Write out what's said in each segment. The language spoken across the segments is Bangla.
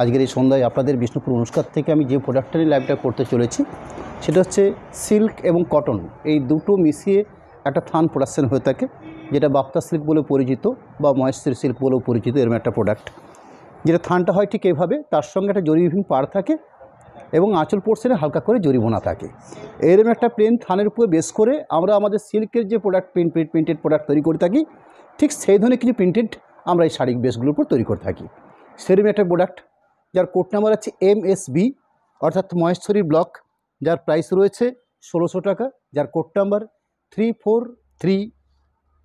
আজকের এই সন্ধ্যায় আপনাদের বিষ্ণুপুর অনুষ্কার থেকে আমি যে প্রোডাক্টটা নিয়ে লাইভটা করতে চলেছি সেটা হচ্ছে সিল্ক এবং কটন এই দুটো মিশিয়ে একটা থান প্রোডাকশান হয়ে থাকে যেটা বাপ্তা সিল্ক বলে পরিচিত বা ময়েশ্চার সিল্ক বলেও পরিচিত এরকম একটা প্রোডাক্ট যেটা থানটা হয় ঠিক এভাবে তার সঙ্গে একটা জরিবিহীন পার থাকে এবং আঁচল পোর্শনে হালকা করে জরিবোনা থাকে এরম একটা প্লেন থানের উপরে বেস করে আমরা আমাদের সিল্কের যে প্রোডাক্ট প্রিন্ট প্রিন্টেড প্রোডাক্ট তৈরি করে থাকি ঠিক সেই ধরনের কিছু প্রিন্টেড আমরা এই শাড়ি বেসগুলোর উপর তৈরি করে থাকি সেরম একটা প্রোডাক্ট যার কোড নাম্বার আছে এম এস বি অর্থাৎ মহেশ্বরী ব্লক যার প্রাইস রয়েছে ষোলোশো টাকা যার code number three four three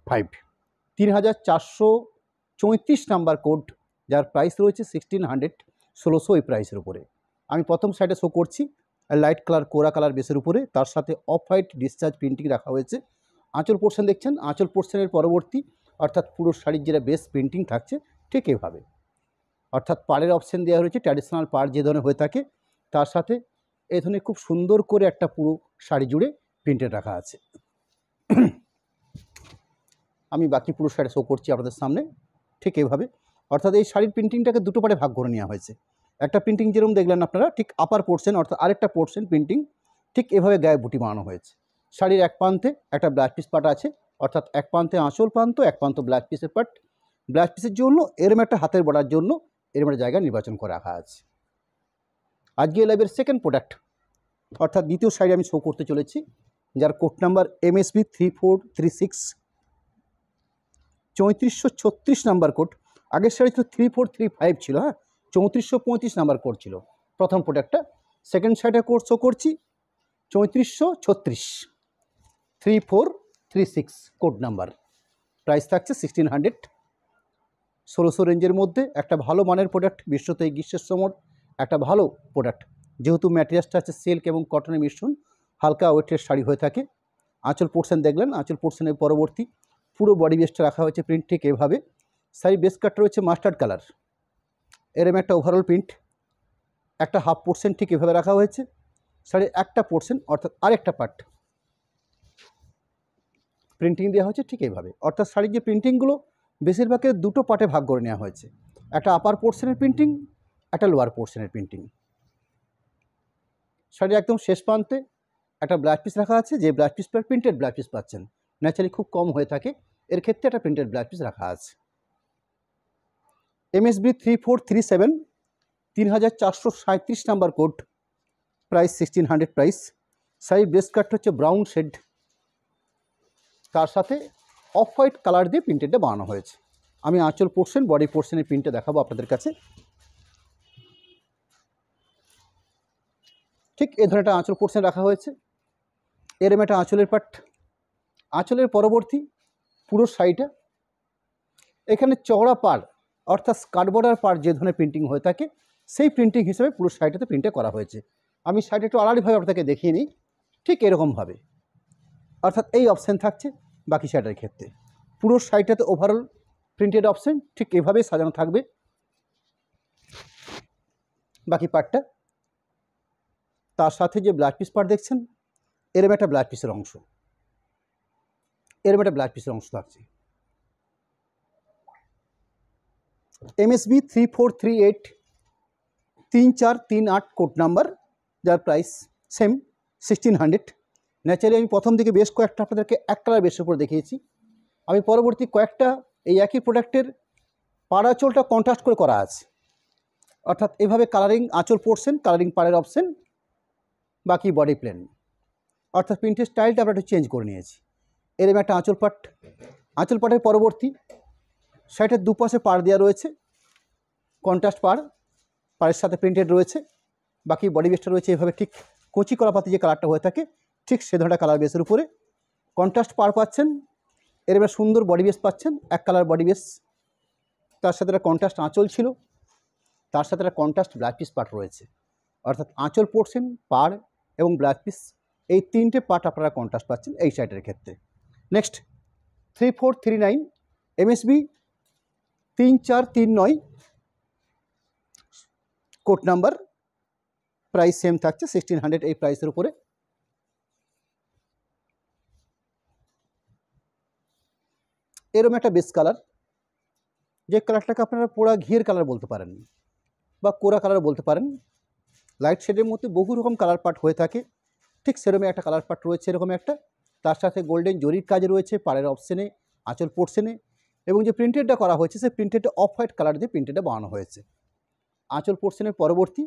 five তিন হাজার চারশো চৌত্রিশ নাম্বার কোড যার প্রাইস রয়েছে সিক্সটিন হান্ড্রেড ষোলোশো ওই প্রাইসের উপরে আমি প্রথম সাইডে শো করছি লাইট কালার কোরা কালার বেসের উপরে তার সাথে অফ হোয়াইট ডিসচার্জ প্রিন্টিং রাখা হয়েছে আঁচল পোর্শন দেখছেন আঁচল পোর্শনের পরবর্তী অর্থাৎ পুরো শাড়ির যেটা বেস প্রিন্টিং থাকছে ঠিক এভাবে অর্থাৎ পাড়ের অপশান দেওয়া হয়েছে ট্র্যাডিশনাল পাড় যে ধরনের হয়ে থাকে তার সাথে এ ধরনের খুব সুন্দর করে একটা পুরো শাড়ি জুড়ে প্রিন্টেড রাখা আছে আমি বাকি পুরো শাড়ি শো করছি আপনাদের সামনে ঠিক এভাবে অর্থাৎ এই শাড়ির প্রিন্টিংটাকে দুটো পারে ভাগ করে নেওয়া হয়েছে একটা প্রিন্টিং যেরকম দেখলেন আপনারা ঠিক আপার পোর্শন অর্থাৎ আরেকটা পোর্শন প্রিন্টিং ঠিক এভাবে গায়ে বুটি বানানো হয়েছে শাড়ির এক প্রান্তে একটা ব্ল্যাক পিস পাট আছে অর্থাৎ এক প্রান্তে আঁচল প্রান্ত এক প্রান্ত ব্ল্যাক পিসের পাট ব্ল্যাক পিসের জন্য এরম একটা হাতের বড়ার জন্য এরকম একটা জায়গা নির্বাচন করে রাখা আছে আজকে লাইভের সেকেন্ড প্রোডাক্ট অর্থাৎ দ্বিতীয় সাইডে আমি শো করতে চলেছি যার code number M S B three four three six চৌত্রিশশো ছত্রিশ নাম্বার কোড আগের সাইডে ছিল থ্রি ফোর থ্রি ফাইভ ছিল হ্যাঁ চৌত্রিশশো পঁয়ত্রিশ নাম্বার কোড ছিল প্রথম প্রোডাক্টটা সেকেন্ড সাইডে কোড শো করছি চৌত্রিশশো ছত্রিশ three four three six code number price থাকছে সিক্সটিন হান্ড্রেড ষোলোশো রেঞ্জের মধ্যে একটা ভালো মানের প্রোডাক্ট বিশ্বতে এই গ্রীষ্মের সময় একটা ভালো প্রোডাক্ট যেহেতু ম্যাটেরিয়ালসটা আছে সিল্ক এবং কটনের মিশ্রণ হালকা ওয়েটের শাড়ি হয়ে থাকে আঁচল পোর্শন দেখলেন আঁচল পোর্শনের পরবর্তী পুরো বডি বেসটা রাখা হয়েছে প্রিন্ট ঠিক এভাবে শাড়ি বেস কাটটা রয়েছে মাস্টার্ড কালার এরম একটা ওভারঅল প্রিন্ট একটা হাফ পোর্শন ঠিক এভাবে রাখা হয়েছে শাড়ির একটা পোর্শন অর্থাৎ আরেকটা পার্ট প্রিন্টিং দেওয়া হয়েছে ঠিক এইভাবে অর্থাৎ শাড়ির যে প্রিন্টিংগুলো বেশিরভাগকে দুটো পার্টে ভাগ করে নেওয়া হয়েছে একটা আপার পোর্শনের প্রিন্টিং একটা লোয়ার পোর্শনের প্রিন্টিং শাড়ির একদম শেষ প্রান্তে একটা ব্লাড পিস রাখা আছে যে ব্লাড পিস পার প্রিন্টেড ব্লাড পিস পাচ্ছেন ন্যাচারালি খুব কম হয়ে থাকে এর ক্ষেত্রে একটা প্রিন্টেড ব্লাড পিস রাখা আছে MSB three four three seven তিন হাজার চারশো সাঁত্রিশ number code price sixteen hundred price শাড়ির বেস্ট কাটটা হচ্ছে ব্রাউন শেড তার সাথে অফ হোয়াইট কালার দিয়ে প্রিন্টেডটা বানানো হয়েছে আমি আঁচল পোর্শন বডি পোর্শনের প্রিন্টটা দেখাবো আপনাদের কাছে ঠিক এ ধরনের একটা আঁচল পোর্শন রাখা হয়েছে এরম একটা আঁচলের পাট আঁচলের পরবর্তী পুরো শাড়িটা এখানে চওড়া পার অর্থাৎ বর্ডার পার যে ধরনের প্রিন্টিং হয়ে থাকে সেই প্রিন্টিং হিসেবে পুরো শাড়িটাতে প্রিন্টে করা হয়েছে আমি শাড়িটা একটু আলাদাভাবে আপনাকে দেখিয়ে নিই ঠিক এরকমভাবে অর্থাৎ এই অপশান থাকছে বাকি সাইডের ক্ষেত্রে পুরো শাড়িটাতে ওভারঅল প্রিন্টেড অপশন ঠিক এভাবেই সাজানো থাকবে বাকি পার্টটা তার সাথে যে ব্লাড পিস পার্ট দেখছেন এরম একটা ব্লাড পিসের অংশ এরম একটা ব্লাড পিসের অংশ থাকছে MSB three four three eight তিন চার তিন আট কোড নাম্বার যার price same sixteen hundred naturally আমি প্রথম দিকে বেশ কয়েকটা আপনাদেরকে এক কালার বেসের উপর দেখিয়েছি আমি পরবর্তী কয়েকটা এই একই প্রোডাক্টের পাড় আঁচলটা কন্ট্রাস্ট করে করা আছে অর্থাৎ এভাবে কালারিং আঁচল পড়ছেন কালারিং পাড়ের অপশন বাকি বডি প্লেন অর্থাৎ প্রিন্টের স্টাইলটা আমরা একটু চেঞ্জ করে নিয়েছি এরম একটা আঁচল পাট আঁচল পাটের পরবর্তী সাইডের দুপাশে পাড় দেওয়া রয়েছে কন্ট্রাস্ট পাড় পাড়ের সাথে প্রিন্টেড রয়েছে বাকি বডি বেসটা রয়েছে এভাবে ঠিক কচি কলাপাতি যে কালারটা হয়ে থাকে ঠিক সে ধরনের কালার বেসের উপরে কন্ট্রাস্ট পার পাচ্ছেন এর এবার সুন্দর বডি বেস পাচ্ছেন এক কালার বডি বেস তার সাথে একটা কন্ট্রাস্ট আঁচল ছিল তার সাথে একটা কন্ট্রাস্ট ব্লাড পিস পার্ট রয়েছে অর্থাৎ আঁচল পড়ছেন পার এবং ব্ল্যাক পিস এই তিনটে পার্ট আপনারা কন্ট্রাস্ট পাচ্ছেন এই সাইডের ক্ষেত্রে next three four three nine MSB তিন চার তিন নয় কোড নাম্বার প্রাইস সেম থাকছে সিক্সটিন হান্ড্রেড এই প্রাইসের উপরে এরম একটা বেস কালার যে কালারটাকে আপনারা পোড়া ঘিয়ের কালার বলতে পারেন বা কোরা কালার বলতে পারেন লাইট শেডের মধ্যে বহু রকম কালার পার্ট হয়ে থাকে ঠিক সেরকমই একটা কালার পার্ট রয়েছে এরকম একটা তার সাথে গোল্ডেন জরির কাজ রয়েছে পাড়ের অপশানে আঁচল পোর্শনে এবং যে প্রিন্টেডটা করা হয়েছে সেই প্রিন্টেডটা অফ হোয়াইট কালার দিয়ে প্রিন্টেডটা বানানো হয়েছে আঁচল পোর্শনের পরবর্তী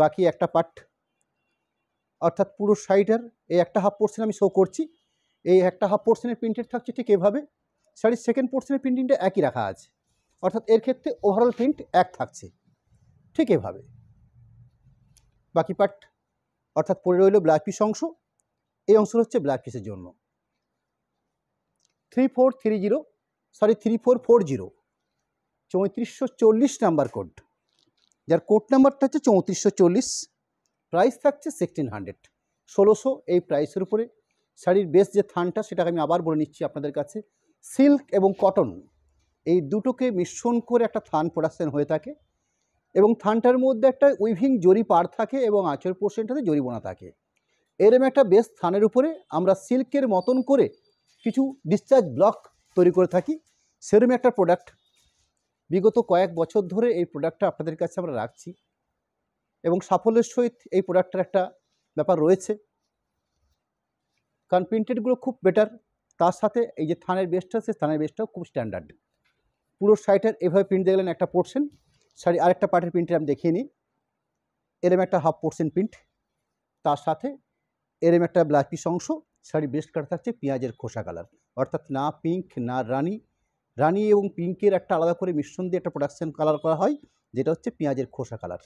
বাকি একটা পার্ট অর্থাৎ পুরো সাইডের এই একটা হাফ পোর্শন আমি শো করছি এই একটা হাফ পোর্শনের প্রিন্টেড থাকছে ঠিক এভাবে শাড়ির সেকেন্ড পোর্শনের প্রিন্টিংটা একই রাখা আছে অর্থাৎ এর ক্ষেত্রে ওভারঅল প্রিন্ট এক থাকছে ঠিক এভাবে বাকি পার্ট অর্থাৎ পড়ে রইল ব্ল্যাক পিস অংশ এই অংশ হচ্ছে ব্ল্যাক পিসের জন্য three four three zero sorry three four four zero চৌত্রিশশো চল্লিশ নাম্বার কোড যার কোড নাম্বারটা হচ্ছে চৌত্রিশশো চল্লিশ প্রাইস থাকছে সিক্সটিন হান্ড্রেড ষোলোশো এই প্রাইসের উপরে শাড়ির বেশ যে থানটা সেটাকে আমি আবার বলে নিচ্ছি আপনাদের কাছে সিল্ক এবং কটন এই দুটোকে মিশ্রণ করে একটা থান প্রোডাকশান হয়ে থাকে এবং থানটার মধ্যে একটা উইভিং জরি পার থাকে এবং আঁচল পোর্শনটাতে জরি বোনা থাকে এরম একটা বেশ থানের উপরে আমরা সিল্কের মতন করে কিছু ডিসচার্জ ব্লক তৈরি করে থাকি সেরম একটা প্রোডাক্ট বিগত কয়েক বছর ধরে এই প্রোডাক্টটা আপনাদের কাছে আমরা রাখছি এবং সাফল্যের সহিত এই প্রোডাক্টটার একটা ব্যাপার রয়েছে কারণ প্রিন্টেডগুলো খুব বেটার তার সাথে এই যে থানের বেস্টটা সে থানের বেস্টটাও খুব স্ট্যান্ডার্ড পুরো শাড়িটার এভাবে প্রিন্ট দেখলেন একটা পোর্শন শাড়ি আরেকটা পার্টের প্রিন্টের আমি দেখিয়ে নিই এরম একটা হাফ পোর্শন প্রিন্ট তার সাথে এরম একটা ব্ল্যাক পিস অংশ শাড়ি বেস্ট কাটা থাকছে পেঁয়াজের খোসা কালার অর্থাৎ না পিঙ্ক না রানি রানি এবং পিঙ্কের একটা আলাদা করে মিশ্রণ দিয়ে একটা প্রোডাকশন কালার করা হয় যেটা হচ্ছে পেঁয়াজের খোসা colour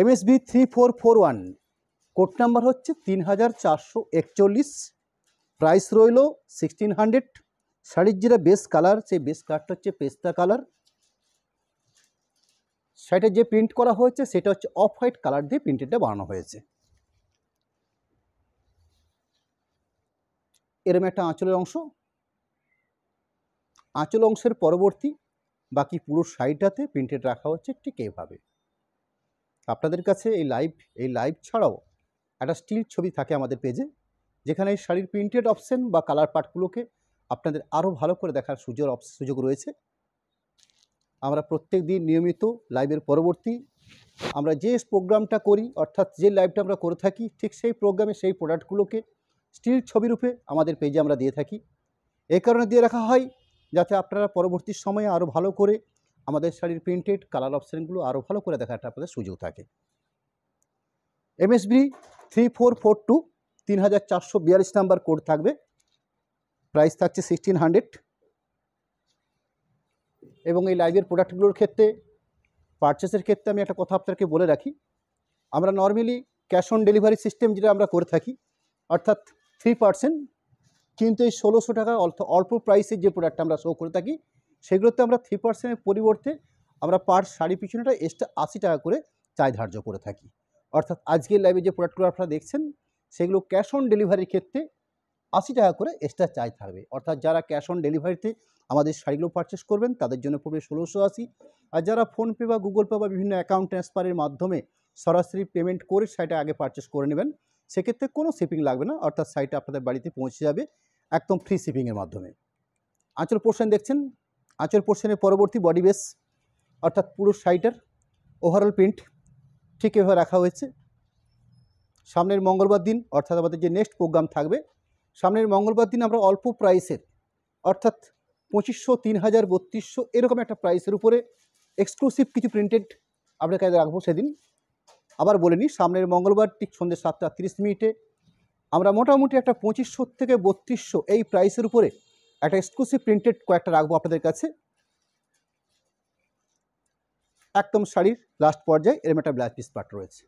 MSB three four four one code number হচ্ছে তিন হাজার চারশো একচল্লিশ প্রাইস রইল সিক্সটিন হান্ড্রেড শাড়ির যেটা বেস্ট কালার সেই বেস্ট কালারটা হচ্ছে পেস্তা কালার শাড়িটা যে প্রিন্ট করা হয়েছে সেটা হচ্ছে অফ হোয়াইট কালার দিয়ে প্রিন্টেডটা বানানো হয়েছে এরম একটা আঁচলের অংশ আঁচল অংশের পরবর্তী বাকি পুরো শাড়িটাতে প্রিন্টেড রাখা হচ্ছে ঠিক এইভাবে আপনাদের কাছে এই লাইভ এই লাইভ ছাড়াও একটা স্টিল ছবি থাকে আমাদের পেজে যেখানে এই শাড়ির প্রিন্টেড অপশান বা কালার পার্টগুলোকে আপনাদের আরও ভালো করে দেখার সুযোগ সুযোগ রয়েছে আমরা প্রত্যেক দিন নিয়মিত লাইভের পরবর্তী আমরা যে প্রোগ্রামটা করি অর্থাৎ যে লাইভটা আমরা করে থাকি ঠিক সেই প্রোগ্রামে সেই প্রোডাক্টগুলোকে স্টিল ছবিরূপে আমাদের পেজে আমরা দিয়ে থাকি এই কারণে দিয়ে রাখা হয় যাতে আপনারা পরবর্তী সময়ে আরও ভালো করে আমাদের শাড়ির প্রিন্টেড কালার অপশানগুলো আরও ভালো করে দেখাটা আপনাদের সুযোগ থাকে MSB three four four two তিন হাজার চারশো বিয়াল্লিশ নাম্বার কোড থাকবে প্রাইস থাকছে সিক্সটিন হান্ড্রেড এবং এই লাইভের প্রোডাক্টগুলোর ক্ষেত্রে পারচেসের ক্ষেত্রে আমি একটা কথা আপনাকে বলে রাখি আমরা normally cash on delivery system যেটা আমরা করে থাকি অর্থাৎ থ্রি পার্সেন্ট কিন্তু এই ষোলোশো টাকা অল্প প্রাইসের যে প্রোডাক্ট আমরা শো করে থাকি সেগুলোতে আমরা থ্রি পার্সেন্টের পরিবর্তে আমরা পার শাড়ি পিছনেটা এক্সট্রা আশি টাকা করে চাই ধার্য করে থাকি অর্থাৎ আজকের লাইভে যে প্রোডাক্টগুলো আপনারা দেখছেন সেগুলো ক্যাশ অন ডেলিভারির ক্ষেত্রে আশি টাকা করে এক্সট্রা চার্জ থাকবে অর্থাৎ যারা ক্যাশ অন ডেলিভারিতে আমাদের শাড়িগুলো পারচেস করবেন তাদের জন্য পড়বে ষোলোশো আশি আর যারা ফোনপে বা গুগল পে বা বিভিন্ন অ্যাকাউন্ট ট্রান্সফারের মাধ্যমে সরাসরি পেমেন্ট করে শাড়িটা আগে পারচেস করে নেবেন সেক্ষেত্রে কোনো শিপিং লাগবে না অর্থাৎ শাড়িটা আপনাদের বাড়িতে পৌঁছে যাবে একদম ফ্রি শিপিংয়ের মাধ্যমে আঁচল পোর্শন দেখছেন আঁচল পোর্শনের পরবর্তী বডি বেস অর্থাৎ পুরো শাড়িটার ওভারঅল প্রিন্ট ঠিক এভাবে রাখা হয়েছে সামনের মঙ্গলবার দিন অর্থাৎ আমাদের যে নেক্সট প্রোগ্রাম থাকবে সামনের মঙ্গলবার দিন আমরা অল্প প্রাইসের অর্থাৎ পঁচিশশো তিন হাজার বত্রিশশো এরকম একটা প্রাইসের উপরে এক্সক্লুসিভ কিছু প্রিন্টেড আপনার কাছে রাখবো সেদিন আবার বলে নিই সামনের মঙ্গলবার ঠিক সন্ধ্যে সাতটা তিরিশ মিনিটে আমরা মোটামুটি একটা পঁচিশশো থেকে বত্রিশশো এই প্রাইসের উপরে একটা এক্সক্লুসিভ প্রিন্টেড কয়েকটা রাখবো আপনাদের কাছে একদম শাড়ির লাস্ট পর্যায়ে এরম একটা ব্লাউজ পিস পার্ট রয়েছে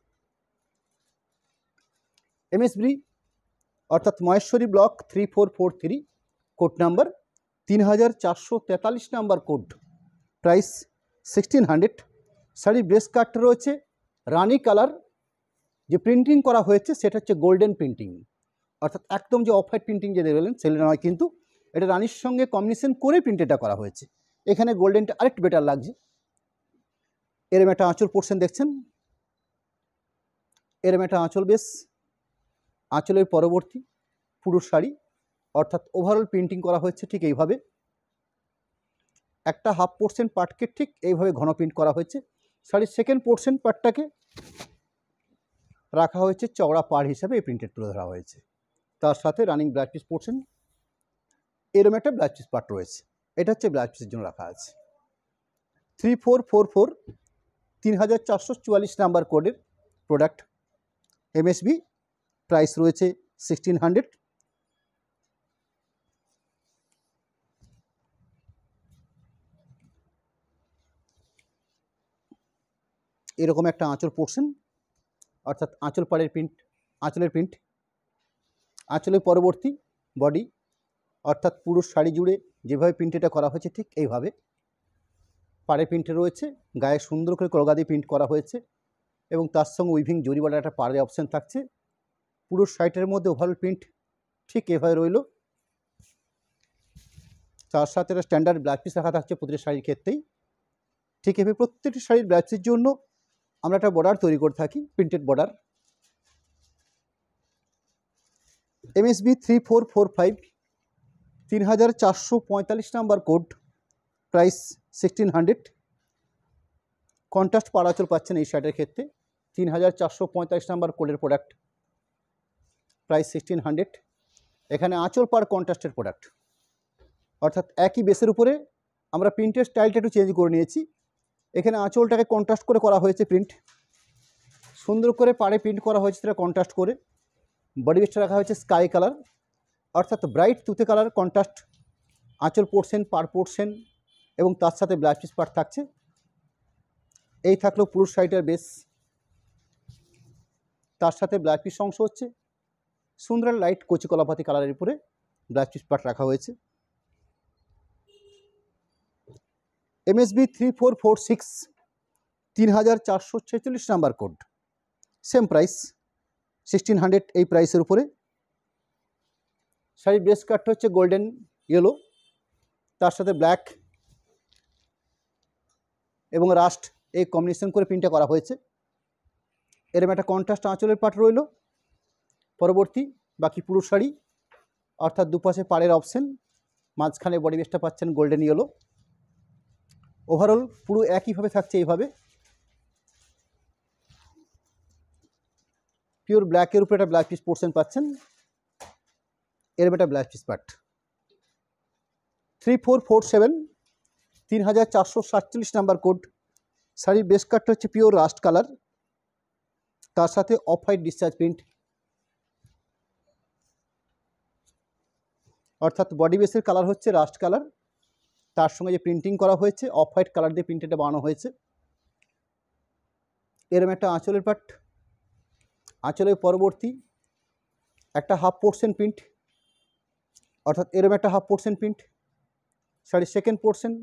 এমএসবি অর্থাৎ Maheshwari block three four four three code number তিন হাজার চারশো তেতাল্লিশ number code price sixteen hundred শাড়ির ব্রেস কাটটা রয়েছে রানি কালার যে প্রিন্টিং করা হয়েছে সেটা হচ্ছে গোল্ডেন প্রিন্টিং অর্থাৎ একদম যে অফ হোয়াইট প্রিন্টিং যে দেখলেন সেটা নয় কিন্তু এটা রানির সঙ্গে কম্বিনেশন করে প্রিন্টেটা করা হয়েছে এখানে গোল্ডেনটা আরেকটু বেটার লাগছে এরম একটা আঁচল পড়ছেন দেখছেন এরম একটা আঁচল বেশ আঁচলের পরবর্তী পুরো শাড়ি অর্থাৎ ওভারঅল প্রিন্টিং করা হয়েছে ঠিক এইভাবে একটা হাফ পোর্শন পার্টকে ঠিক এইভাবে ঘন প্রিন্ট করা হয়েছে শাড়ির সেকেন্ড পোর্শন পার্টটাকে রাখা হয়েছে চওড়া পার হিসাবে এই প্রিন্টেড তুলে ধরা হয়েছে তার সাথে রানিং ব্লাউজ পিস পোর্শন এরম একটা ব্লাউজ পিস পার্ট রয়েছে এটা হচ্ছে ব্লাউজ পিসের জন্য রাখা আছে থ্রি ফোর ফোর ফোর তিন হাজার চারশো চুয়াল্লিশ নাম্বার কোডের প্রোডাক্ট এমএসবি প্রাইস রয়েছে সিক্সটিন হান্ড্রেড এরকম একটা আঁচল পোর্শন অর্থাৎ আঁচল পাড়ের প্রিন্ট আঁচলের প্রিন্ট আঁচলের পরবর্তী বডি অর্থাৎ পুরো শাড়ি জুড়ে যেভাবে প্রিন্ট এটা করা হয়েছে ঠিক এইভাবে পাড়ে প্রিন্টে রয়েছে গায়ে সুন্দর করে কলগা দিয়ে প্রিন্ট করা হয়েছে এবং তার সঙ্গে উইভিং জরিওয়ালা একটা পাড়ে অপশান থাকছে পুরো শার্টের মধ্যে ওভারঅল প্রিন্ট ঠিক এভাবে রইল তার সাথে একটা স্ট্যান্ডার্ড ব্ল্যাক পিস রাখা থাকছে প্রতিটি শাড়ির ক্ষেত্রেই ঠিক এভাবে প্রত্যেকটি শাড়ির ব্লাউজ পিসের জন্য আমরা একটা বর্ডার তৈরি করে থাকি printed border MSB three four four five তিন হাজার চারশো পঁয়তাল্লিশ number code price sixteen hundred contrast পাড়াচল পাচ্ছেন এই শার্টের ক্ষেত্রে তিন হাজার চারশো পঁয়তাল্লিশ নাম্বার কোডের প্রোডাক্ট প্রাইস সিক্সটিন হান্ড্রেড এখানে আঁচল পার কন্ট্রাস্টের প্রোডাক্ট অর্থাৎ একই বেসের উপরে আমরা প্রিন্টের স্টাইলটা একটু চেঞ্জ করে নিয়েছি এখানে আঁচলটাকে কন্ট্রাস্ট করে করা হয়েছে প্রিন্ট সুন্দর করে পাড়ে প্রিন্ট করা হয়েছে সেটা কন্ট্রাস্ট করে বডি বেস্টটা রাখা হয়েছে স্কাই কালার অর্থাৎ ব্রাইট তুতে কালার কন্ট্রাস্ট আঁচল পড়ছেন পার পড়ছেন এবং তার সাথে ব্লাউজ পিস পার্ট থাকছে এই থাকলো পুরুষ শাড়িটার বেশ তার সাথে ব্লাউজ পিস অংশ হচ্ছে সুন্দর লাইট কচি কলাপাতি কালারের উপরে ব্লাউজ পিস পার্ট রাখা হয়েছে MSB three four four six তিন হাজার চারশো ছেচল্লিশ number code same price sixteen hundred এই প্রাইসের উপরে শাড়ির ব্রেস কাটটা হচ্ছে গোল্ডেন ইয়েলো তার সাথে ব্ল্যাক এবং রাস্ট এই কম্বিনেশন করে প্রিন্টটা করা হয়েছে এরম একটা কন্ট্রাস্ট আঁচলের পাট রইল পরবর্তী বাকি পুরো শাড়ি অর্থাৎ দুপাশে পাড়ের অপশন মাঝখানে বডি বেসটা পাচ্ছেন গোল্ডেন ইয়েলো ওভারঅল পুরো একইভাবে থাকছে এইভাবে পিওর ব্ল্যাকের উপরে একটা ব্ল্যাক পিস পোর্শন পাচ্ছেন এর একটা black piece part three four four seven তিন হাজার চারশো সাতচল্লিশ নাম্বার কোড শাড়ির বেস কাটটা হচ্ছে পিওর রাস্ট কালার তার সাথে অফ হোয়াইট ডিসচার্জ প্রিন্ট অর্থাৎ বডি বেসের কালার হচ্ছে রাস্ট কালার তার সঙ্গে যে প্রিন্টিং করা হয়েছে অফ হোয়াইট কালার দিয়ে প্রিন্টেডটা বানানো হয়েছে এরম একটা আঁচলের পাট আঁচলের পরবর্তী একটা হাফ পোর্সেন্ট প্রিন্ট অর্থাৎ এরম একটা হাফ পোর্সেন্ট প্রিন্ট শাড়ির সেকেন্ড পোর্সেন্ট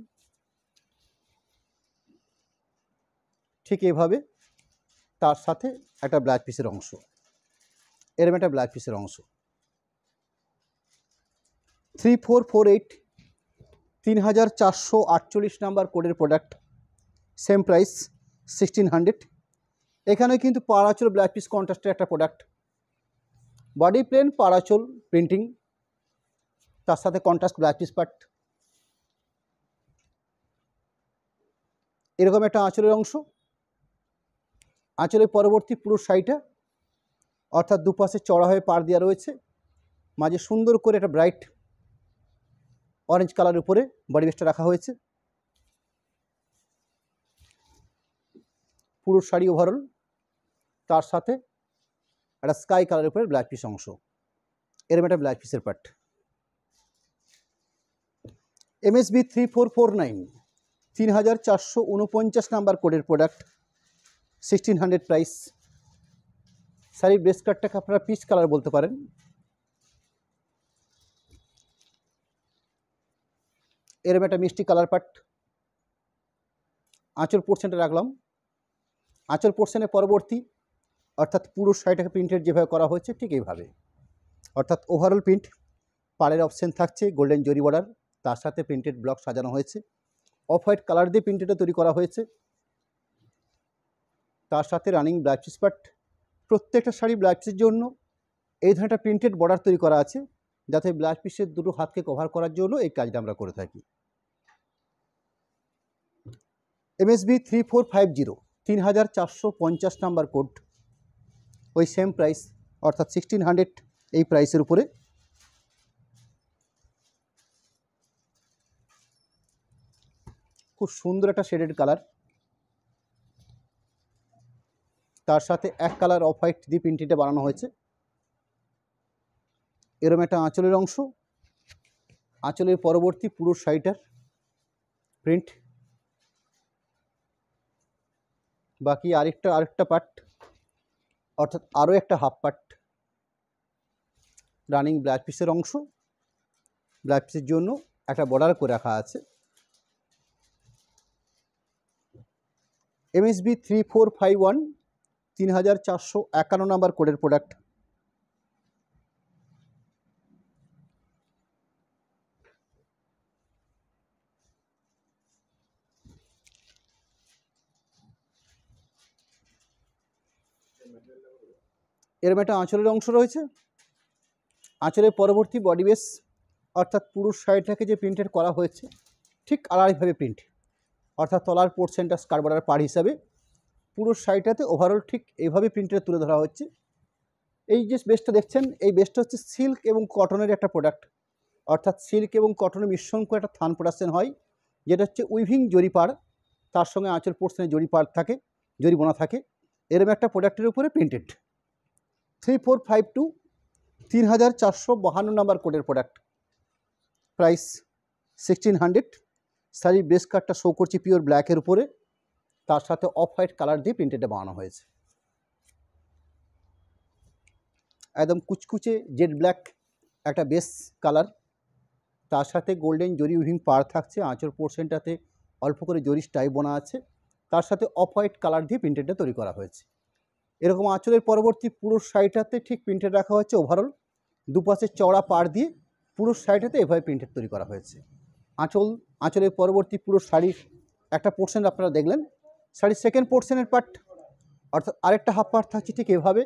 ঠিক এভাবে তার সাথে একটা ব্ল্যাক পিসের অংশ এরম একটা ব্ল্যাক পিসের অংশ থ্রি ফোর ফোর এইট তিন হাজার চারশো আটচল্লিশ নাম্বার কোডের product same price sixteen hundred এখানে কিন্তু পাড়াচল ব্ল্যাক পিস কন্ট্রাস্টের একটা প্রোডাক্ট বডি প্লেন পাড়াচল প্রিন্টিং তার সাথে কন্ট্রাস্ট ব্ল্যাক পিস পার্ট এরকম একটা আঁচলের অংশ আঁচলের পরবর্তী পুরো শাড়িটা অর্থাৎ দুপাশে চড়া হয়ে পাড় দেওয়া রয়েছে মাঝে সুন্দর করে একটা ব্রাইট অরেঞ্জ কালার উপরে বডি বেসটা রাখা হয়েছে পুরো শাড়ি ওভারঅল তার সাথে একটা স্কাই কালারের উপরে ব্ল্যাক পিস অংশ এরম একটা ব্ল্যাক পিসের প্যাট MSB three four four nine তিন হাজার চারশো উনপঞ্চাশ নাম্বার কোডের প্রোডাক্ট সিক্সটিন হান্ড্রেড প্রাইস শাড়ির ব্রেস কাটটাকে আপনারা পিচ কালার বলতে পারেন এরম একটা মিষ্টি কালার পাট আঁচল পোর্শনটা রাখলাম আঁচল পোর্শনের পরবর্তী অর্থাৎ পুরো শাড়িটাকে প্রিন্টের যেভাবে করা হয়েছে ঠিক এইভাবে অর্থাৎ ওভারঅল প্রিন্ট পাড়ের অপশন থাকছে গোল্ডেন জরি বর্ডার তার সাথে প্রিন্টেড ব্লক সাজানো হয়েছে অফ হোয়াইট কালার দিয়ে প্রিন্টেডটা তৈরি করা হয়েছে তার সাথে রানিং ব্ল্যাক পিস বাট প্রত্যেকটা শাড়ি ব্ল্যাক পিসের জন্য এই ধরনের একটা প্রিন্টেড বর্ডার তৈরি করা আছে যাতে ব্ল্যাক পিসের দুটো হাতকে কভার করার জন্য এই কাজটা আমরা করে থাকি MSB three four five zero তিন হাজার চারশো পঞ্চাশ নাম্বার কোড ওই সেম প্রাইস অর্থাৎ সিক্সটিন হান্ড্রেড এই প্রাইসের উপরে খুব সুন্দর একটা শেডেড কালার তার সাথে এক কালার অফ হোয়াইট দিয়ে প্রিন্টিংটা বানানো হয়েছে এরম একটা আঁচলের অংশ আঁচলের পরবর্তী পুরো সাইটার প্রিন্ট বাকি আরেকটা আরেকটা পার্ট অর্থাৎ আরও একটা হাফ পার্ট রানিং ব্ল্যাক পিসের অংশ ব্ল্যাক পিসের জন্য একটা বর্ডার করে রাখা আছে MSB three four five one তিন হাজার চারশো একান্ন নাম্বার কোডের প্রোডাক্ট এরম একটা আঁচলের অংশ রয়েছে আঁচলের পরবর্তী বডি বেস অর্থাৎ পুরুষ সাইডটাকে যে প্রিন্টেড করা হয়েছে ঠিক আড়াইভাবে প্রিন্ট অর্থাৎ তলার পোর্ট সেন্টার স্কার বর্ডার পার হিসাবে পুরো শাড়িটাতে ওভারঅল ঠিক এইভাবে প্রিন্টের তুলে ধরা হচ্ছে এই যে বেস্টটা দেখছেন এই বেস্টটা হচ্ছে সিল্ক এবং কটনের একটা প্রোডাক্ট অর্থাৎ সিল্ক এবং কটনের মিশ্রণ করে একটা থান প্রোডাকশন হয় যেটা হচ্ছে উইভিং জরিপার তার সঙ্গে আঁচল পোর্শনে জরিপার থাকে জরিবোনা থাকে এরম একটা প্রোডাক্টের উপরে printed three four five two তিন হাজার চারশো বাহান্ন নাম্বার কোডের প্রোডাক্ট প্রাইস সিক্সটিন হান্ড্রেড শাড়ির বেস কার্ডটা শো করছি পিওর ব্ল্যাকের উপরে তার সাথে অফ হোয়াইট কালার দিয়ে প্রিন্টেডে বানানো হয়েছে একদম কুচকুচে জেড ব্ল্যাক একটা বেস কালার তার সাথে গোল্ডেন জরি উইভিং পার থাকছে আঁচর পোর্শনটাতে অল্প করে জরি স্টাই বোনা আছে তার সাথে অফ হোয়াইট কালার দিয়ে প্রিন্টেডটা তৈরি করা হয়েছে এরকম আঁচলের পরবর্তী পুরো শাড়িটাতে ঠিক প্রিন্টেড রাখা হয়েছে ওভারঅল দুপাশে চওড়া পার দিয়ে পুরো শাড়িটাতে এভাবে প্রিন্টেড তৈরি করা হয়েছে আঁচল আঁচলের পরবর্তী পুরো শাড়ির একটা পোর্শন আপনারা দেখলেন শাড়ির সেকেন্ড পোর্শনের পার্ট অর্থাৎ আরেকটা হাফ পার্ট থাকছে ঠিক এভাবে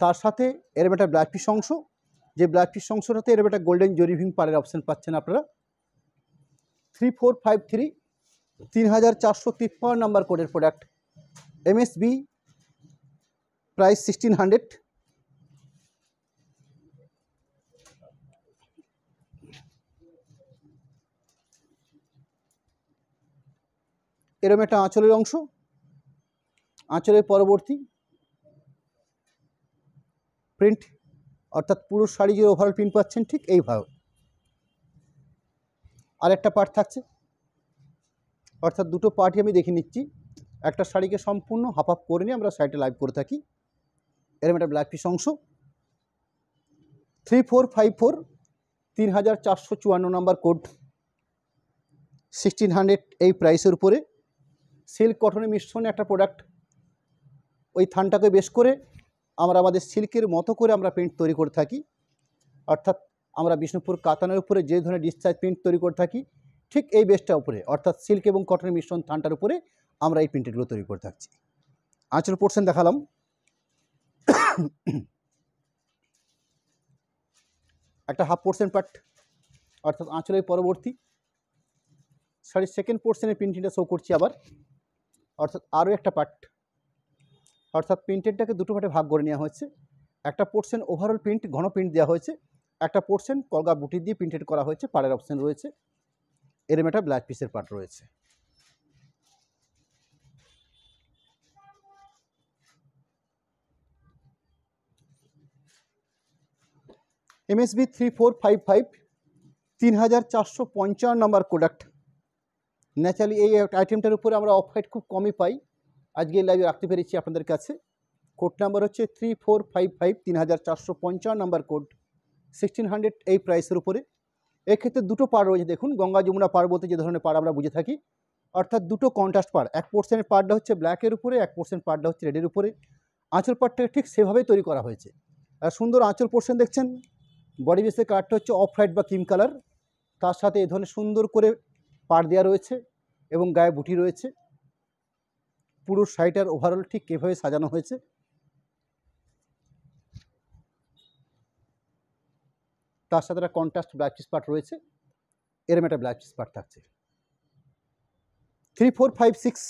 তার সাথে এরম একটা ব্ল্যাক পিস অংশ যে ব্ল্যাক পিস অংশটাতে এরম একটা গোল্ডেন জরিভিং পারের অপশান পাচ্ছেন আপনারা থ্রি ফোর ফাইভ থ্রি তিন হাজার চারশো তিপ্পান্ন নাম্বার কোডের product MSB price sixteen hundred এরম একটা আঁচলের অংশ আঁচলের পরবর্তী প্রিন্ট অর্থাৎ পুরো শাড়ি যে ওভারঅল প্রিন্ট পাচ্ছেন ঠিক এইভাবে আর একটা পার্ট থাকছে অর্থাৎ দুটো পার্টই আমি দেখে নিচ্ছি একটা শাড়িকে সম্পূর্ণ হাফ আপ করে নিয়ে আমরা সাইডে লাইভ করে থাকি এরম একটা ব্ল্যাক পিস অংশ থ্রি ফোর ফাইভ ফোর তিন হাজার চারশো চুয়ান্ন নম্বর কোড সিক্সটিন হান্ড্রেড এই প্রাইসের উপরে সিল্ক কটনের মিশ্রণে একটা প্রোডাক্ট ওই থানটাকে বেশ করে আমরা আমাদের সিল্কের মতো করে আমরা প্রিন্ট তৈরি করে থাকি অর্থাৎ আমরা বিষ্ণুপুর কাতানের উপরে যে ধরনের ডিসচার্জ প্রিন্ট তৈরি করে থাকি ঠিক এই বেসটা উপরে অর্থাৎ সিল্ক এবং কটনের মিশ্রণ থানটার উপরে আমরা এই পেন্টেডগুলো তৈরি করে থাকছি আঁচল পোর্শন দেখালাম একটা হাফ পোর্শন পার্ট অর্থাৎ আঁচলের পরবর্তী সরি সেকেন্ড পোর্শনের প্রিন্টিংটা শো করছি আবার অর্থাৎ আরও একটা পার্ট অর্থাৎ প্রিন্টেডটাকে দুটো পার্টে ভাগ করে নেওয়া হয়েছে একটা পোর্শন ওভারঅল প্রিন্ট ঘন প্রিন্ট দেওয়া হয়েছে একটা পোর্শন কলগা বুটি দিয়ে প্রিন্টেড করা হয়েছে পাড়ের অপশন রয়েছে এরম একটা ব্ল্যাক পিসের পার্ট রয়েছে MSB three four five five তিন হাজার চারশো পঞ্চান্ন নম্বর প্রোডাক্ট ন্যাচারালি এই আইটেমটার উপরে আমরা অফ হোয়াইট খুব কমই পাই আজকে লাইভে রাখতে পেরেছি আপনাদের কাছে কোড নাম্বার হচ্ছে থ্রি ফোর ফাইভ ফাইভ তিন হাজার চারশো পঞ্চান্ন নাম্বার কোড সিক্সটিন হান্ড্রেড এই প্রাইসের উপরে এক্ষেত্রে দুটো পাড় রয়েছে দেখুন গঙ্গা যমুনা পাড় বলতে যে ধরনের পাড় আমরা বুঝে থাকি অর্থাৎ দুটো কন্ট্রাস্ট পাড় এক পোর্সেন্ট পাড়টা হচ্ছে ব্ল্যাকের উপরে এক পার্সেন্ট পাড়টা হচ্ছে রেডের উপরে আঁচল পাড়টাকে ঠিক সেভাবেই তৈরি করা হয়েছে আর সুন্দর আঁচল পোর্শন দেখছেন বডি বেসের কাঠটা হচ্ছে অফ হোয়াইট বা ক্রিম কালার তার সাথে এ ধরনের সুন্দর করে পার দেওয়া রয়েছে এবং গায়ে বুটি রয়েছে পুরো শাড়িটার ওভারঅল ঠিক এভাবে সাজানো হয়েছে তার সাথে একটা কন্ট্রাস্ট ব্ল্যাক পিস পার্ট রয়েছে এরম একটা ব্ল্যাক পিস পার্ট থাকছে থ্রি ফোর ফাইভ সিক্স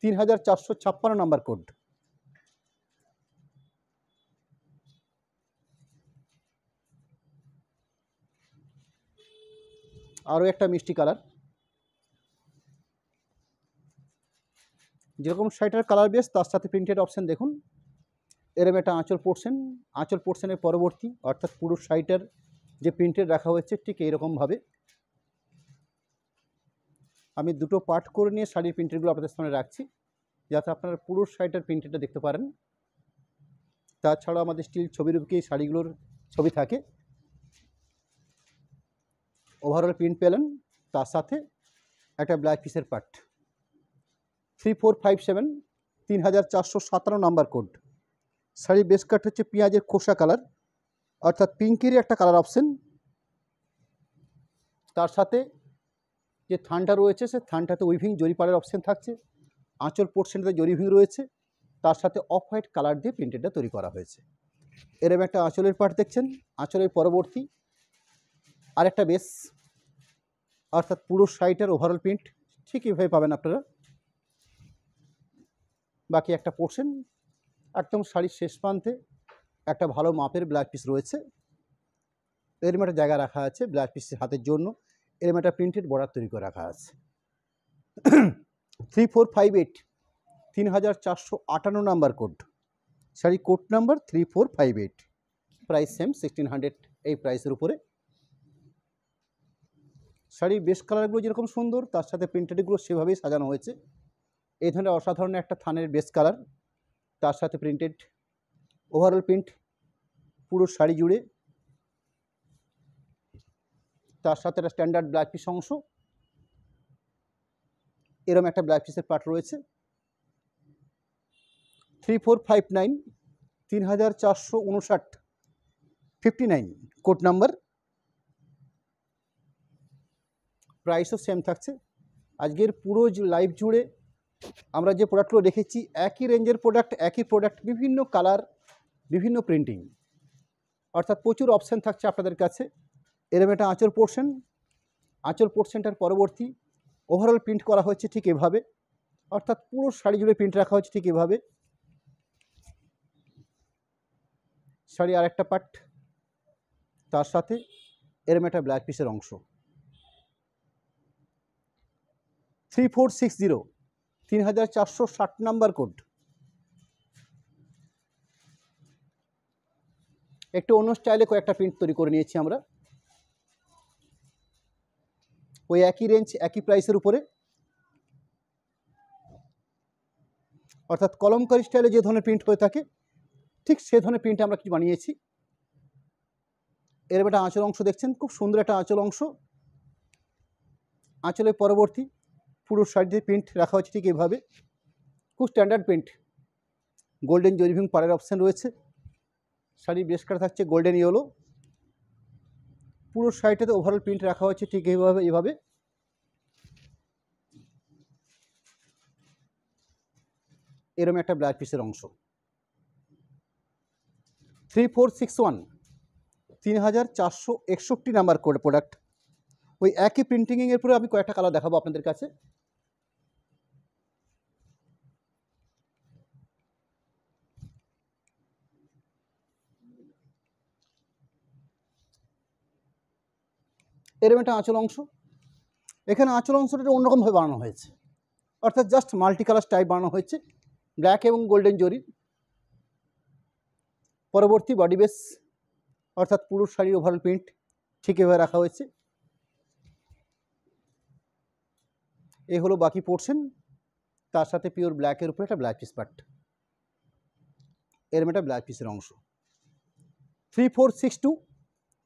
তিন হাজার চারশো ছাপ্পান্ন নাম্বার কোড আরও একটা মিষ্টি কালার যেরকম শাড়িটার কালার বেস তার সাথে প্রিন্টেড অপশান দেখুন এরম একটা আঁচল পোর্শন আঁচল পোর্শনের পরবর্তী অর্থাৎ পুরো শাড়িটার যে প্রিন্টেড রাখা হয়েছে ঠিক এইরকমভাবে আমি দুটো পার্ট করে নিয়ে শাড়ির প্রিন্টেডগুলো আপনাদের সামনে রাখছি যাতে আপনারা পুরো শাড়িটার প্রিন্টেডটা দেখতে পারেন তাছাড়া আমাদের স্টিল ছবির উপরেই শাড়িগুলোর ছবি থাকে ওভারঅল প্রিন্ট পেলেন তার সাথে একটা ব্ল্যাক পিসের part three four five seven তিন হাজার চারশো সাতান্ন নাম্বার কোড শাড়ির বেস কাট হচ্ছে পেঁয়াজের খোসা কালার অর্থাৎ পিঙ্কেরই একটা কালার অপশন তার সাথে যে থানটা রয়েছে সে থানটাতে উইভিং জরিপাড়ের অপশন থাকছে আঁচল পোর্শনটাতে জরিভিং রয়েছে তার সাথে অফ হোয়াইট কালার দিয়ে প্রিন্টেডটা তৈরি করা হয়েছে এরম একটা আঁচলের পার্ট দেখছেন আঁচলের পরবর্তী আরেকটা বেস অর্থাৎ পুরো শাড়িটার ওভারঅল প্রিন্ট ঠিক এভাবে পাবেন আপনারা বাকি একটা পোর্শন একদম শাড়ির শেষ প্রান্তে একটা ভালো মাপের ব্ল্যাক পিস রয়েছে এরম একটা জায়গা রাখা আছে ব্ল্যাক পিস হাতের জন্য এরম একটা প্রিন্টেড বর্ডার তৈরি করে রাখা আছে থ্রি ফোর ফাইভ এইট তিন হাজার চারশো আটান্ন নাম্বার কোড শাড়ি code number three four five eight price same sixteen hundred এই প্রাইসের উপরে শাড়ির বেশ কালারগুলো যেরকম সুন্দর তার সাথে প্রিন্টেডগুলো সেভাবেই সাজানো হয়েছে এই ধরনের অসাধারণ একটা থানের বেস কালার তার সাথে প্রিন্টেড ওভারঅল প্রিন্ট পুরো শাড়ি জুড়ে তার সাথে একটা স্ট্যান্ডার্ড ব্ল্যাক পিস অংশ এরম একটা ব্ল্যাক পিসের পার্ট রয়েছে থ্রি ফোর ফাইভ নাইন তিন হাজার চারশো উনষাট ফিফটি নাইন কোড নাম্বার প্রাইসও সেম থাকছে আজকের পুরো লাইভ জুড়ে আমরা যে প্রোডাক্টগুলো দেখেছি একই রেঞ্জের প্রোডাক্ট একই প্রোডাক্ট বিভিন্ন কালার বিভিন্ন প্রিন্টিং অর্থাৎ প্রচুর অপশান থাকছে আপনাদের কাছে এরম একটা আঁচল পোর্শন আঁচল পোর্শনটার পরবর্তী ওভারঅল প্রিন্ট করা হয়েছে ঠিক এভাবে অর্থাৎ পুরো শাড়ি জুড়ে প্রিন্ট রাখা হয়েছে ঠিক এভাবে শাড়ি আর একটা পার্ট তার সাথে এরম একটা ব্ল্যাক পিসের অংশ থ্রি ফোর সিক্স জিরো তিন হাজার চারশো ষাট নাম্বার কোড একটু অন্য স্টাইলে কয়েকটা প্রিন্ট তৈরি করে নিয়েছি আমরা ওই একই রেঞ্জ একই প্রাইসের উপরে অর্থাৎ কলমকারি স্টাইলে যে ধরনের প্রিন্ট হয়ে থাকে ঠিক সে ধরনের প্রিন্ট আমরা কি বানিয়েছি এর একটা আঁচল অংশ দেখছেন খুব সুন্দর একটা আঁচল অংশ আঁচলের পরবর্তী পুরো শাড়িতে প্রিন্ট রাখা হয়েছে ঠিক এভাবে খুব স্ট্যান্ডার্ড প্রিন্ট গোল্ডেন জরিভিং পাড়ার অপশান রয়েছে শাড়ি বেশ করা থাকছে গোল্ডেন ইয়েলো পুরো শাড়িটাতে ওভারঅল প্রিন্ট রাখা হয়েছে ঠিক এইভাবে এইভাবে এরম একটা ব্ল্যাক পিসের অংশ থ্রি ফোর সিক্স ওয়ান তিন হাজার চারশো একষট্টি নাম্বার কোড প্রোডাক্ট ওই একই প্রিন্টিংয়ের পরে আমি কয়েকটা কালার দেখাবো আপনাদের কাছে এরকম একটা আঁচল অংশ এখানে আঁচল অংশটা অন্যরকমভাবে বানানো হয়েছে অর্থাৎ জাস্ট মাল্টি কালার টাইপ বানানো হয়েছে ব্ল্যাক এবং গোল্ডেন জরির পরবর্তী বডি বেস অর্থাৎ পুরুষ শাড়ির ওভারঅল প্রিন্ট ঠিক এভাবে রাখা হয়েছে এ হলো বাকি পোর্শন তার সাথে পিওর ব্ল্যাকের উপরে একটা ব্ল্যাক পিস পার্ট এরম একটা ব্ল্যাক পিসের অংশ থ্রি ফোর সিক্স টু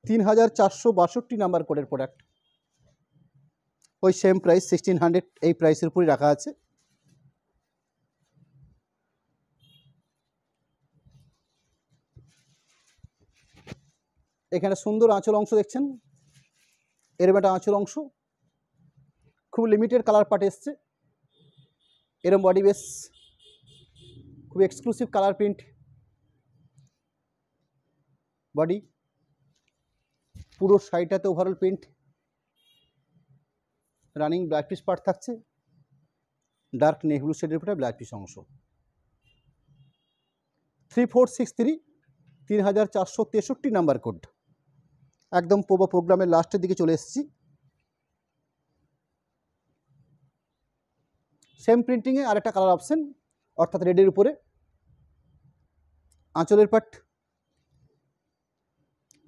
তিন হাজার চারশো বাষট্টি নাম্বার কোডের প্রোডাক্ট ওই সেম প্রাইস সিক্সটিন হান্ড্রেড এই প্রাইসের উপরই রাখা আছে এখানে সুন্দর আঁচল অংশ দেখছেন এরম একটা আঁচল অংশ খুব লিমিটেড কালার পার্ট এসছে এরম বডি বেস খুব এক্সক্লুসিভ কালার প্রিন্ট বডি পুরো সাইডটাতে overall print running black piece part থাকছে ডার্ক নেহরু শেডের উপরে ব্ল্যাক পিস অংশ থ্রি ফোর সিক্স থ্রি তিন হাজার চারশো তেষট্টি নাম্বার কোড একদম পোবা প্রোগ্রামের লাস্টের দিকে চলে এসেছি সেম প্রিন্টিংয়ে আরেকটা কালার অপশান অর্থাৎ রেডের উপরে আঁচলের পাট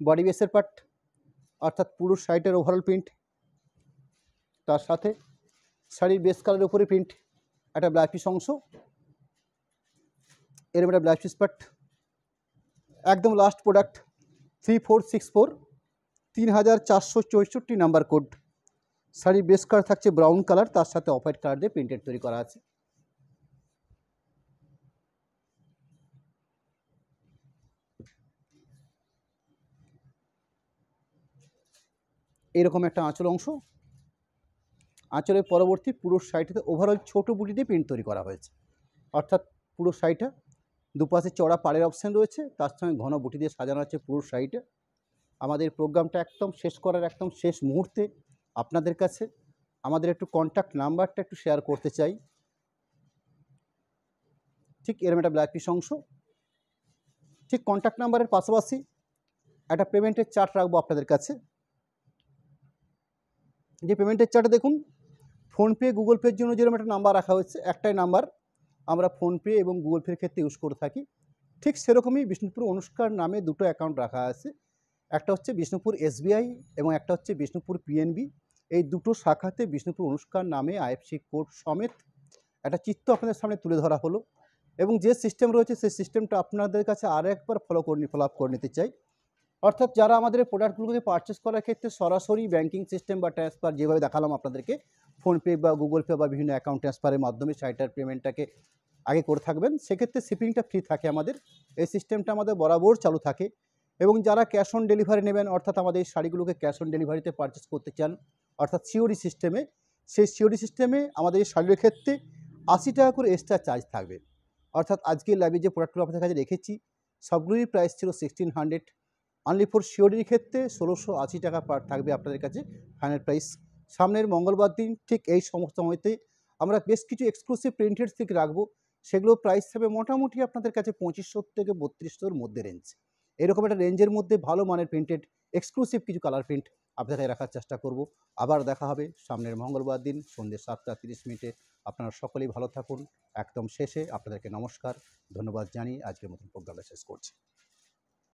বডি বেসের পাট অর্থাৎ পুরো শাড়িটার ওভারঅল প্রিন্ট তার সাথে শাড়ির বেস কালারের উপরে প্রিন্ট একটা ব্লাউজ পিস অংশ এরম একটা ব্লাউজ পিস পার্ট একদম last product three four six four তিন হাজার চারশো চৌষট্টি নাম্বার কোড শাড়ির বেস কালার থাকছে ব্রাউন কালার তার সাথে অফ হোয়াইট কালার দিয়ে প্রিন্টেড তৈরি করা আছে এরকম একটা আঁচল অংশ আঁচলের পরবর্তী পুরো সাইডটাতে ওভারঅল ছোটো বুটি দিয়ে প্রিন্ট তৈরি করা হয়েছে অর্থাৎ পুরো সাইডটা দুপাশে চড়া পাড়ের অপশান রয়েছে তার সঙ্গে ঘন বুটি দিয়ে সাজানো আছে পুরো সাইডে আমাদের প্রোগ্রামটা একদম শেষ করার একদম শেষ মুহূর্তে আপনাদের কাছে আমাদের একটু কন্ট্যাক্ট নাম্বারটা একটু শেয়ার করতে চাই ঠিক এরম একটা ব্ল্যাক পিস অংশ ঠিক কন্ট্যাক্ট নাম্বারের পাশাপাশি একটা পেমেন্টের চার্ট রাখবো আপনাদের কাছে যে পেমেন্টের চার্টে দেখুন ফোনপে গুগল পের জন্য যেরকম একটা নাম্বার রাখা হয়েছে একটাই নাম্বার আমরা ফোনপে এবং গুগল পের ক্ষেত্রে ইউজ করে থাকি ঠিক সেরকমই বিষ্ণুপুর অনুষ্কার নামে দুটো অ্যাকাউন্ট রাখা আছে একটা হচ্ছে বিষ্ণুপুর এসবিআই এবং একটা হচ্ছে বিষ্ণুপুর পিএনবি এই দুটো শাখাতে বিষ্ণুপুর অনুষ্কার নামে আইএফসি কোড সমেত একটা চিত্র আপনাদের সামনে তুলে ধরা হলো এবং যে সিস্টেম রয়েছে সেই সিস্টেমটা আপনাদের কাছে আর একবার ফলো করে ফলো আপ করে নিতে চাই অর্থাৎ যারা আমাদের প্রোডাক্টগুলোকে পারচেস করার ক্ষেত্রে সরাসরি ব্যাঙ্কিং সিস্টেম বা ট্রান্সফার যেভাবে দেখালাম আপনাদেরকে ফোনপে বা গুগল পে বা বিভিন্ন অ্যাকাউন্ট ট্রান্সফারের মাধ্যমে সাইটার পেমেন্টটাকে আগে করে থাকবেন সেক্ষেত্রে শিপিংটা ফ্রি থাকে আমাদের এই সিস্টেমটা আমাদের বরাবর চালু থাকে এবং যারা ক্যাশ অন ডেলিভারি নেবেন অর্থাৎ আমাদের এই শাড়িগুলোকে ক্যাশ অন ডেলিভারিতে পারচেস করতে চান অর্থাৎ সিওডি সিস্টেমে সেই সিওডি সিস্টেমে আমাদের এই শাড়ির ক্ষেত্রে আশি টাকা করে এক্সট্রা চার্জ থাকবে অর্থাৎ আজকে লাইভে যে প্রোডাক্টগুলো আপনাদের কাছে রেখেছি সবগুলোরই প্রাইস ছিল সিক্সটিন হান্ড্রেড আনলি ফোর শিওরির ক্ষেত্রে ষোলোশো আশি টাকা পার থাকবে আপনাদের কাছে ফাইনাল প্রাইস সামনের মঙ্গলবার দিন ঠিক এই সমস্ত সময়তে আমরা বেশ কিছু এক্সক্লুসিভ প্রিন্টেড সিক রাখবো সেগুলো প্রাইস থাকবে মোটামুটি আপনাদের কাছে পঁচিশশো থেকে বত্রিশশোর মধ্যে রেঞ্জ এরকম একটা রেঞ্জের মধ্যে ভালো মানের প্রিন্টেড এক্সক্লুসিভ কিছু কালার প্রিন্ট আপনাদের রাখার চেষ্টা করব আবার দেখা হবে সামনের মঙ্গলবার দিন সন্ধ্যে সাতটা তিরিশ মিনিটে আপনারা সকলেই ভালো থাকুন একদম শেষে আপনাদেরকে নমস্কার ধন্যবাদ জানিয়ে আজকের মতন প্রোগ্রামটা শেষ করছি